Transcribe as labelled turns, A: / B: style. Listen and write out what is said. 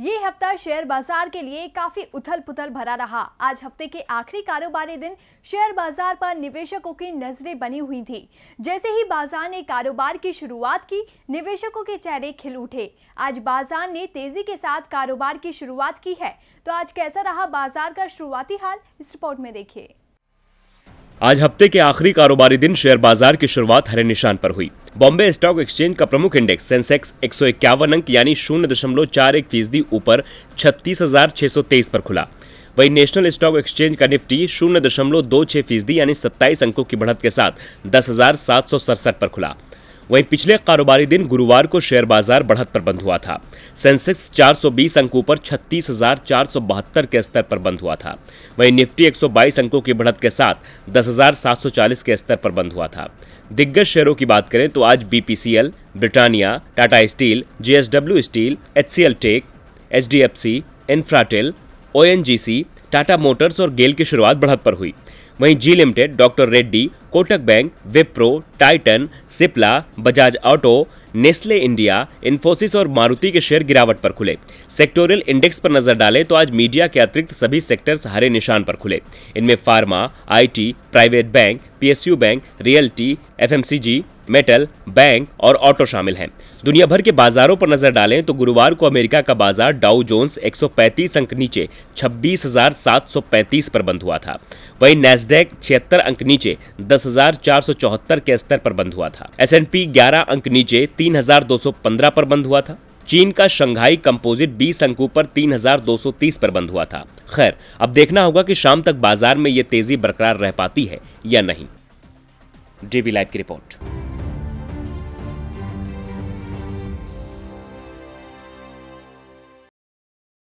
A: ये हफ्ता शेयर बाजार के लिए काफी उथल पुथल भरा रहा आज हफ्ते के आखिरी कारोबारी दिन शेयर बाजार पर निवेशकों की नजरें बनी हुई थी जैसे ही बाजार ने कारोबार की शुरुआत की निवेशकों के चेहरे खिल उठे आज बाजार ने तेजी के साथ कारोबार की शुरुआत की है तो आज कैसा रहा बाजार का शुरुआती हाल इस रिपोर्ट में देखिए
B: आज हफ्ते के आखिरी कारोबारी दिन शेयर बाजार की शुरुआत हरे निशान पर हुई बॉम्बे स्टॉक एक्सचेंज का प्रमुख इंडेक्स सेंसेक्स एक सौ इक्यावन अंक यानी शून्य दशमलव चार एक फीसदी ऊपर छत्तीस हजार छह सौ तेईस पर खुला वहीं नेशनल स्टॉक एक्सचेंज का निफ्टी शून्य दशमलव दो छह फीसदी यानी सत्ताईस अंकों की बढ़त के साथ दस हजार सात सौ सड़सठ पर खुला वहीं पिछले कारोबारी दिन गुरुवार को शेयर बाजार बढ़त पर बंद हुआ था सेंसेक्स 420 अंकों पर छत्तीस के स्तर पर बंद हुआ था वहीं निफ्टी 122 अंकों की बढ़त के साथ 10,740 के स्तर पर बंद हुआ था दिग्गज शेयरों की बात करें तो आज BPCL, Britannia Tata steel JSW steel H C L tech H D F C Infratel ONGC, Tata Motors और गेल की शुरुआत बढ़त पर हुई वहीं Zee Limited doctor Reddy Kotak bank Wipro Titan Cipla Bajaj auto Nestle India Infosys और मारुति के शेयर गिरावट पर खुले सेक्टोरियल इंडेक्स पर नजर डालें तो आज मीडिया के अतिरिक्त सभी सेक्टर्स हरे निशान पर खुले इनमें pharma IT, private bank PSU bank realty FMCG metal bank और ऑटो शामिल हैं दुनिया भर के बाजारों पर नजर डालें तो गुरुवार को अमेरिका का बाजार डाउ जोन्स 135 अंक नीचे 26,735 पर बंद हुआ था वहीं नेस्डेक छिहत्तर अंक नीचे दस के स्तर पर बंद हुआ था एस एन पी अंक नीचे तीन पर बंद हुआ था चीन का शंघाई कंपोजिट 20 अंकों पर 3,230 पर बंद हुआ था खैर अब देखना होगा कि शाम तक बाजार में यह तेजी बरकरार रह पाती है या नहीं डीबी लाइव की रिपोर्ट